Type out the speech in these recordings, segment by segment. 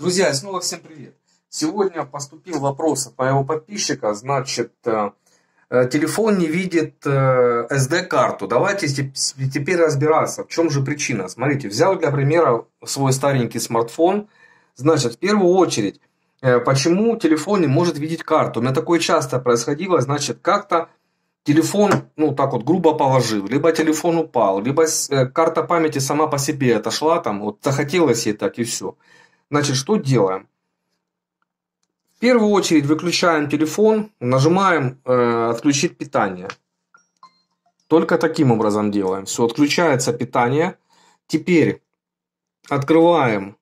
Друзья, снова всем привет. Сегодня поступил вопрос от моего подписчика, значит, э, э, телефон не видит SD-карту. Э, Давайте теперь разбираться, в чем же причина. Смотрите, взял для примера свой старенький смартфон. Значит, в первую очередь, почему телефон не может видеть карту? У меня такое часто происходило, значит, как-то телефон, ну, так вот, грубо положил, либо телефон упал, либо карта памяти сама по себе отошла, там, вот захотелось ей так и все. Значит, что делаем? В первую очередь выключаем телефон, нажимаем э, «Отключить питание». Только таким образом делаем. Все, отключается питание. Теперь открываем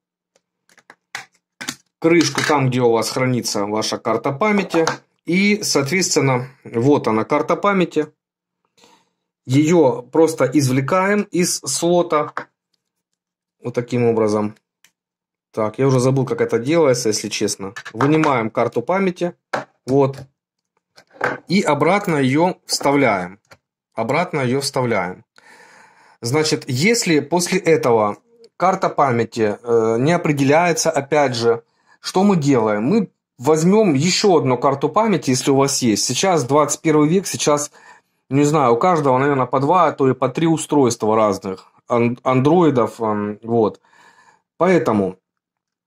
крышку там, где у вас хранится ваша карта памяти. И, соответственно, вот она, карта памяти. Ее просто извлекаем из слота. Вот таким образом. Так, я уже забыл, как это делается, если честно. Вынимаем карту памяти. Вот. И обратно ее вставляем. Обратно ее вставляем. Значит, если после этого карта памяти э, не определяется, опять же, что мы делаем? Мы возьмем еще одну карту памяти, если у вас есть. Сейчас 21 век, сейчас, не знаю, у каждого, наверное, по два, а то и по три устройства разных андроидов. Вот. Поэтому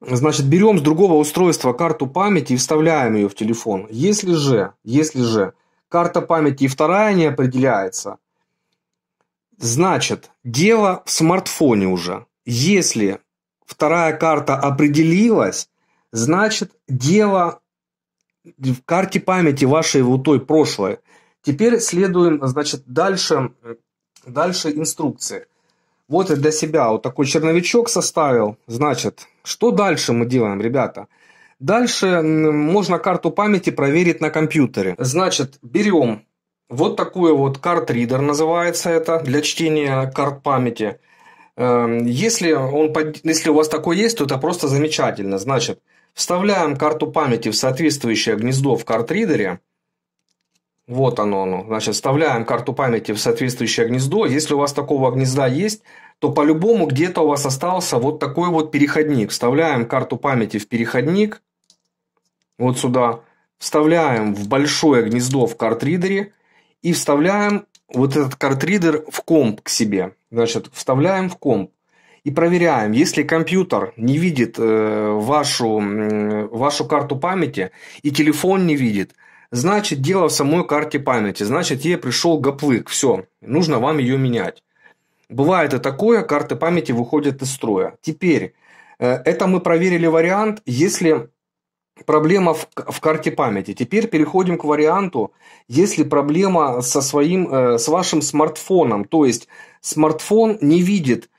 Значит, берем с другого устройства карту памяти и вставляем ее в телефон. Если же, если же карта памяти и вторая не определяется, значит, дело в смартфоне уже. Если вторая карта определилась, значит, дело в карте памяти вашей вот той прошлой. Теперь следуем, значит, дальше, дальше инструкции. Вот я для себя вот такой черновичок составил. Значит, что дальше мы делаем, ребята? Дальше можно карту памяти проверить на компьютере. Значит, берем вот такой вот карт-ридер называется это для чтения карт памяти. Эм, если, он, если у вас такой есть, то это просто замечательно. Значит, вставляем карту памяти в соответствующее гнездо в карт-ридере. Вот оно, оно. Значит, вставляем карту памяти в соответствующее гнездо. Если у вас такого гнезда есть, то по-любому где-то у вас остался вот такой вот переходник. Вставляем карту памяти в переходник, вот сюда, вставляем в большое гнездо в картридере и вставляем вот этот картридер в комп к себе. Значит, вставляем в комп и проверяем, если компьютер не видит э, вашу, э, вашу карту памяти и телефон не видит, значит дело в самой карте памяти, значит ей пришел гоплык, все, нужно вам ее менять. Бывает и такое, карты памяти выходят из строя. Теперь, э, это мы проверили вариант, если проблема в, в карте памяти. Теперь переходим к варианту, если проблема со своим, э, с вашим смартфоном. То есть смартфон не видит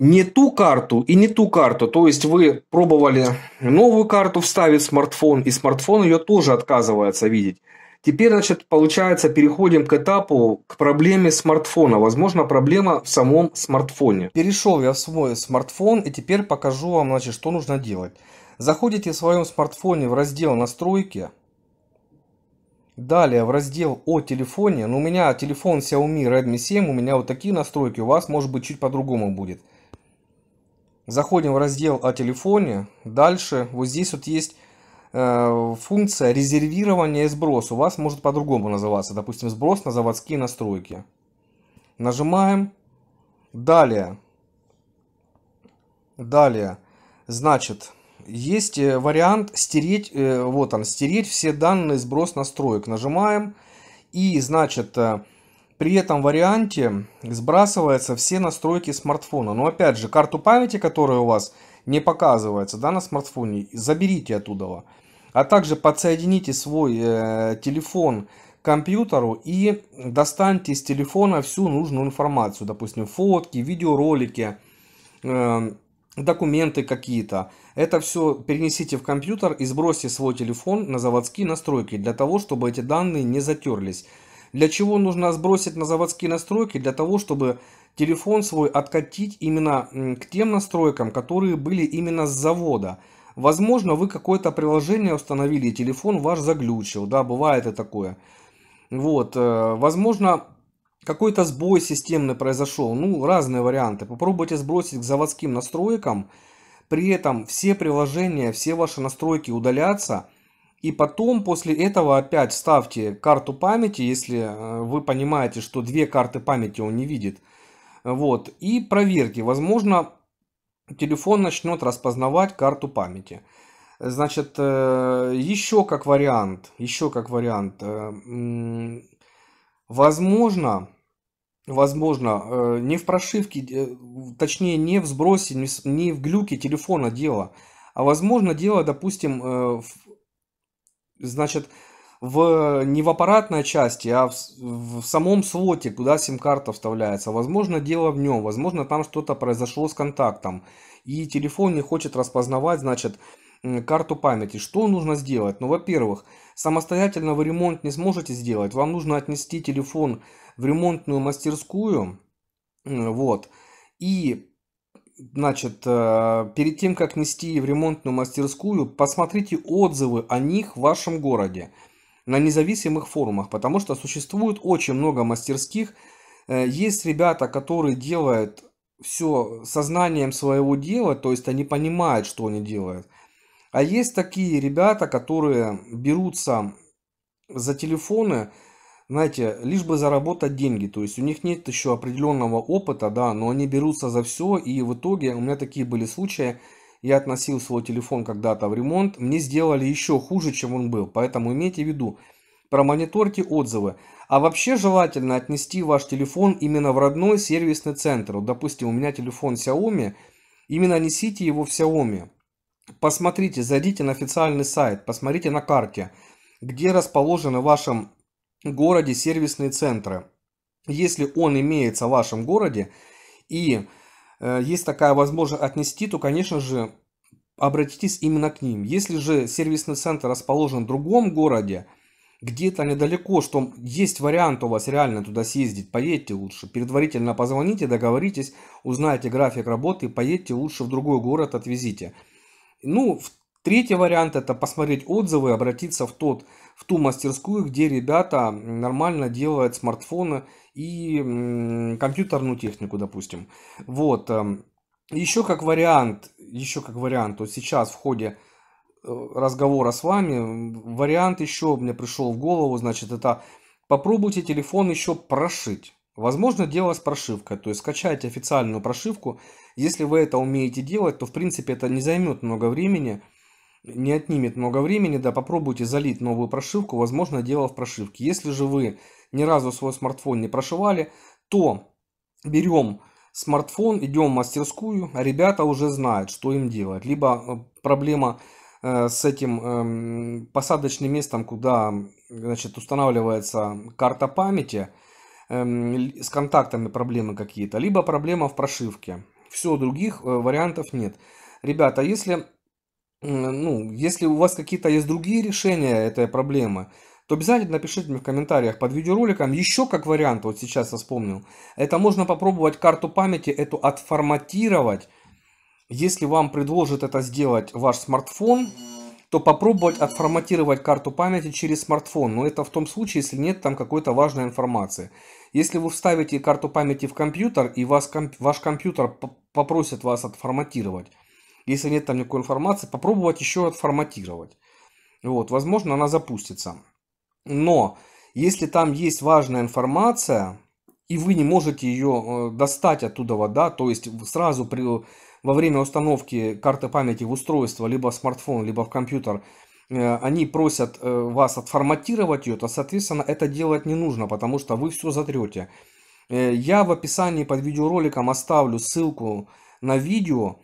не ту карту и не ту карту. То есть вы пробовали новую карту вставить в смартфон, и смартфон ее тоже отказывается видеть. Теперь, значит, получается, переходим к этапу, к проблеме смартфона. Возможно, проблема в самом смартфоне. Перешел я в свой смартфон и теперь покажу вам, значит, что нужно делать. Заходите в своем смартфоне в раздел «Настройки». Далее в раздел о телефоне. Ну, у меня телефон Xiaomi Redmi 7, у меня вот такие настройки, у вас может быть чуть по-другому будет. Заходим в раздел о телефоне. Дальше вот здесь вот есть Э, функция резервирования и сброс у вас может по-другому называться. Допустим, сброс на заводские настройки. Нажимаем. Далее. Далее. Значит, есть э, вариант стереть, э, вот он, стереть все данные сброс настроек. Нажимаем. И, значит, при этом варианте сбрасываются все настройки смартфона. Но, опять же, карту памяти, которая у вас не показывается да, на смартфоне, заберите оттуда. А также подсоедините свой э, телефон к компьютеру и достаньте из телефона всю нужную информацию. Допустим, фотки, видеоролики, э, документы какие-то. Это все перенесите в компьютер и сбросьте свой телефон на заводские настройки, для того, чтобы эти данные не затерлись. Для чего нужно сбросить на заводские настройки? Для того, чтобы телефон свой откатить именно к тем настройкам, которые были именно с завода. Возможно, вы какое-то приложение установили, и телефон ваш заглючил, да, бывает и такое. Вот, э, возможно, какой-то сбой системный произошел, ну, разные варианты. Попробуйте сбросить к заводским настройкам, при этом все приложения, все ваши настройки удалятся, и потом после этого опять ставьте карту памяти, если э, вы понимаете, что две карты памяти он не видит – вот. И проверки. Возможно, телефон начнет распознавать карту памяти. Значит, э, еще как вариант, еще как вариант, э, возможно, возможно, э, не в прошивке, точнее, не в сбросе, не в глюке телефона дело, а возможно дело, допустим, в, значит, в, не в аппаратной части, а в, в самом слоте, куда сим-карта вставляется. Возможно, дело в нем, возможно, там что-то произошло с контактом. И телефон не хочет распознавать, значит, карту памяти. Что нужно сделать? Ну, во-первых, самостоятельно вы ремонт не сможете сделать. Вам нужно отнести телефон в ремонтную мастерскую. Вот. И значит, э, перед тем, как нести в ремонтную мастерскую, посмотрите отзывы о них в вашем городе на независимых форумах, потому что существует очень много мастерских. Э, есть ребята, которые делают все сознанием своего дела, то есть они понимают, что они делают. А есть такие ребята, которые берутся за телефоны, знаете, лишь бы заработать деньги. То есть у них нет еще определенного опыта, да, но они берутся за все. И в итоге у меня такие были случаи, я относил свой телефон когда-то в ремонт, мне сделали еще хуже, чем он был. Поэтому имейте в виду, промониторьте отзывы. А вообще желательно отнести ваш телефон именно в родной сервисный центр. Вот, допустим, у меня телефон Xiaomi, именно несите его в Xiaomi. Посмотрите, зайдите на официальный сайт, посмотрите на карте, где расположены в вашем городе сервисные центры. Если он имеется в вашем городе и Э, есть такая возможность отнести, то, конечно же, обратитесь именно к ним. Если же сервисный центр расположен в другом городе, где-то недалеко, что есть вариант у вас реально туда съездить, поедьте лучше. Предварительно позвоните, договоритесь, узнайте график работы, поедьте лучше в другой город, отвезите. Ну, третий вариант это посмотреть отзывы, обратиться в тот в ту мастерскую, где ребята нормально делают смартфоны и компьютерную технику, допустим. Вот. Эм, еще как вариант, еще как вариант, вот сейчас в ходе э, разговора с вами, вариант еще мне пришел в голову, значит, это попробуйте телефон еще прошить. Возможно, дело с прошивкой, то есть скачайте официальную прошивку. Если вы это умеете делать, то в принципе это не займет много времени не отнимет много времени, да, попробуйте залить новую прошивку, возможно, дело в прошивке. Если же вы ни разу свой смартфон не прошивали, то берем смартфон, идем в мастерскую, а ребята уже знают, что им делать. Либо э, проблема э, с этим э, посадочным местом, куда значит, устанавливается карта памяти, э, с контактами проблемы какие-то, либо проблема в прошивке. Все, других э, вариантов нет. Ребята, если ну, если у вас какие-то есть другие решения этой проблемы, то обязательно напишите мне в комментариях под видеороликом. Еще как вариант, вот сейчас я вспомнил, это можно попробовать карту памяти эту отформатировать. Если вам предложит это сделать ваш смартфон, то попробовать отформатировать карту памяти через смартфон. Но это в том случае, если нет там какой-то важной информации. Если вы вставите карту памяти в компьютер и вас, ваш компьютер попросит вас отформатировать, если нет там никакой информации, попробовать еще отформатировать. Вот, возможно, она запустится. Но если там есть важная информация, и вы не можете ее э, достать оттуда, да, то есть сразу при, во время установки карты памяти в устройство, либо в смартфон, либо в компьютер, э, они просят э, вас отформатировать ее, то, соответственно, это делать не нужно, потому что вы все затрете. Я в описании под видеороликом оставлю ссылку на видео,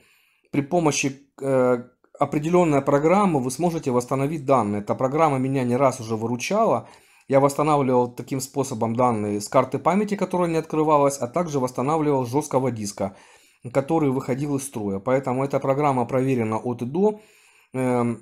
при помощи э, определенной программы вы сможете восстановить данные. Эта программа меня не раз уже выручала. Я восстанавливал таким способом данные с карты памяти, которая не открывалась, а также восстанавливал жесткого диска, который выходил из строя. Поэтому эта программа проверена от и до. Э,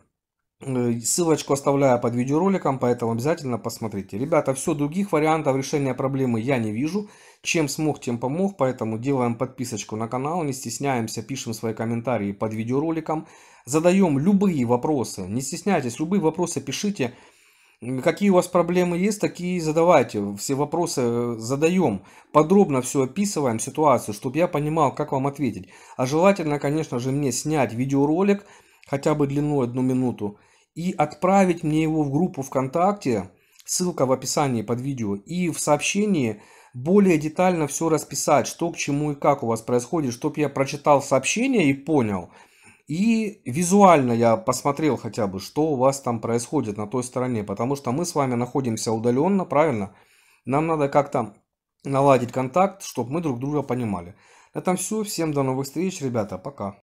Э, ссылочку оставляю под видеороликом, поэтому обязательно посмотрите. Ребята, все, других вариантов решения проблемы я не вижу. Чем смог, тем помог, поэтому делаем подписочку на канал, не стесняемся, пишем свои комментарии под видеороликом. Задаем любые вопросы, не стесняйтесь, любые вопросы пишите. Какие у вас проблемы есть, такие задавайте. Все вопросы э, задаем. Подробно все описываем, ситуацию, чтобы я понимал, как вам ответить. А желательно, конечно же, мне снять видеоролик, хотя бы длиной одну минуту, и отправить мне его в группу ВКонтакте, ссылка в описании под видео, и в сообщении более детально все расписать, что к чему и как у вас происходит, чтобы я прочитал сообщение и понял. И визуально я посмотрел хотя бы, что у вас там происходит на той стороне, потому что мы с вами находимся удаленно, правильно? Нам надо как-то наладить контакт, чтобы мы друг друга понимали. На этом все. Всем до новых встреч, ребята. Пока.